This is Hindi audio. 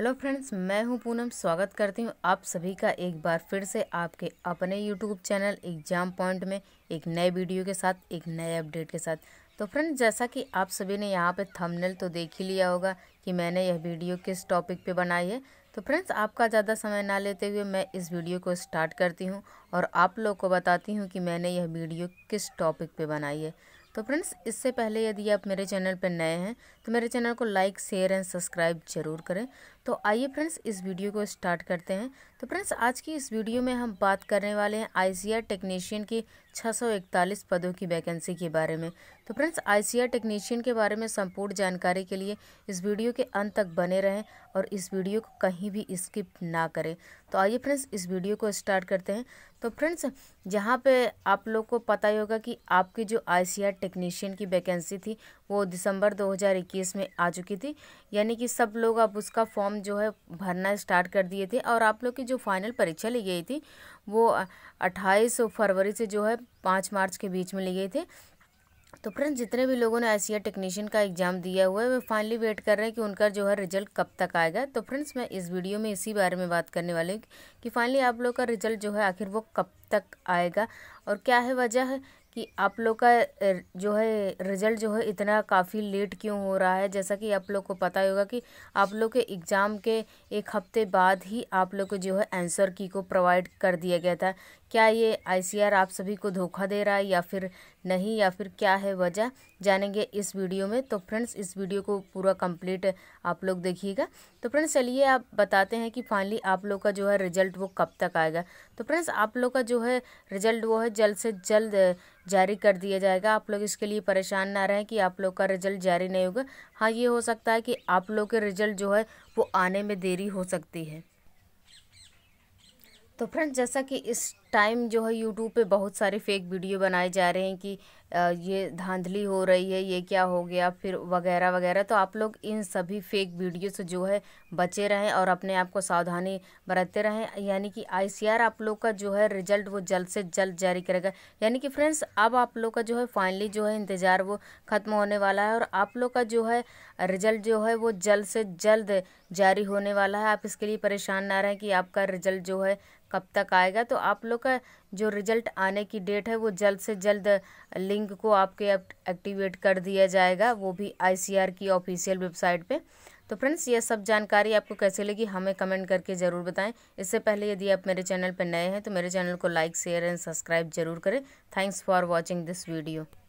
हेलो फ्रेंड्स मैं हूं पूनम स्वागत करती हूं आप सभी का एक बार फिर से आपके अपने यूट्यूब चैनल एग्जाम पॉइंट में एक नए वीडियो के साथ एक नए अपडेट के साथ तो फ्रेंड्स जैसा कि आप सभी ने यहां पे थंबनेल तो देख ही लिया होगा कि मैंने यह वीडियो किस टॉपिक पे बनाई है तो फ्रेंड्स आपका ज़्यादा समय ना लेते हुए मैं इस वीडियो को स्टार्ट करती हूँ और आप लोग को बताती हूँ कि मैंने यह वीडियो किस टॉपिक पर बनाई है तो फ्रेंड्स इससे पहले यदि आप मेरे चैनल पर नए हैं तो मेरे चैनल को लाइक शेयर एंड सब्सक्राइब जरूर करें तो आइए फ्रेंड्स इस वीडियो को स्टार्ट करते हैं तो फ्रेंड्स आज की इस वीडियो में हम बात करने वाले हैं आईसीआर टेक्नीशियन की 641 पदों की वैकेंसी के बारे में तो फ्रेंड्स आईसीआर टेक्नीशियन के बारे में संपूर्ण जानकारी के लिए इस वीडियो के अंत तक बने रहें और इस वीडियो को कहीं भी स्किप ना करें तो आइए फ्रेंड्स इस वीडियो को स्टार्ट करते हैं तो फ्रेंड्स जहाँ पे आप लोग को पता ही होगा कि आपकी जो आईसीआर टेक्नीशियन की वैकेंसी थी वो दिसंबर 2021 में आ चुकी थी यानी कि सब लोग अब उसका फॉर्म फॉर्म जो है भरना स्टार्ट कर दिए थे और आप लोग की जो फाइनल परीक्षा ली गई थी वो अट्ठाईस फरवरी से जो है पाँच मार्च के बीच में ली गई थी तो फ्रेंड्स जितने भी लोगों ने आई टेक्नीशियन का एग्ज़ाम दिया हुआ है वे फाइनली वेट कर रहे हैं कि उनका जो है रिजल्ट कब तक आएगा तो फ्रेंड्स मैं इस वीडियो में इसी बारे में बात करने वाली हूँ कि फाइनली आप लोग का रिजल्ट जो है आखिर वो कब तक आएगा और क्या है वजह है कि आप लोग का जो है रिज़ल्ट जो है इतना काफ़ी लेट क्यों हो रहा है जैसा कि आप लोग को पता ही होगा कि आप लोग के एग्ज़ाम के एक हफ़्ते बाद ही आप लोग को जो है आंसर की को प्रोवाइड कर दिया गया था क्या ये आईसीआर आप सभी को धोखा दे रहा है या फिर नहीं या फिर क्या है वजह जानेंगे इस वीडियो में तो फ्रेंड्स इस वीडियो को पूरा कंप्लीट आप लोग देखिएगा तो फ्रेंड्स चलिए आप बताते हैं कि फाइनली आप लोग का जो है रिजल्ट वो कब तक आएगा तो फ्रेंड्स आप लोग का जो है रिजल्ट वो है जल्द से जल्द जारी कर दिया जाएगा आप लोग इसके लिए परेशान ना रहें कि आप लोग का रिजल्ट जारी नहीं होगा हाँ ये हो सकता है कि आप लोग के रिजल्ट जो है वो आने में देरी हो सकती है तो फ्रेंड्स जैसा कि इस टाइम जो है यूट्यूब पे बहुत सारे फेक वीडियो बनाए जा रहे हैं कि ये धांधली हो रही है ये क्या हो गया फिर वगैरह वगैरह तो आप लोग इन सभी फेक वीडियो से जो है बचे रहें और अपने आप को सावधानी बरतते रहें यानी कि आईसीआर आप लोग का जो है रिजल्ट वो जल्द से जल्द जारी करेगा यानी कि फ्रेंड्स अब आप लोग का जो है फाइनली जो है इंतज़ार वो ख़त्म होने वाला है और आप लोग का जो है रिजल्ट जो है वो जल्द से जल्द जारी होने वाला है आप इसके लिए परेशान ना रहें कि आपका रिजल्ट जो है कब तक आएगा तो आप लोग का जो रिजल्ट आने की डेट है वो जल्द से जल्द लिंक लिंक को आपके एक्टिवेट कर दिया जाएगा वो भी आईसीआर की ऑफिशियल वेबसाइट पे तो फ्रेंड्स ये सब जानकारी आपको कैसे लगी हमें कमेंट करके ज़रूर बताएं इससे पहले यदि आप मेरे चैनल पर नए हैं तो मेरे चैनल को लाइक शेयर एंड सब्सक्राइब जरूर करें thanks for watching this video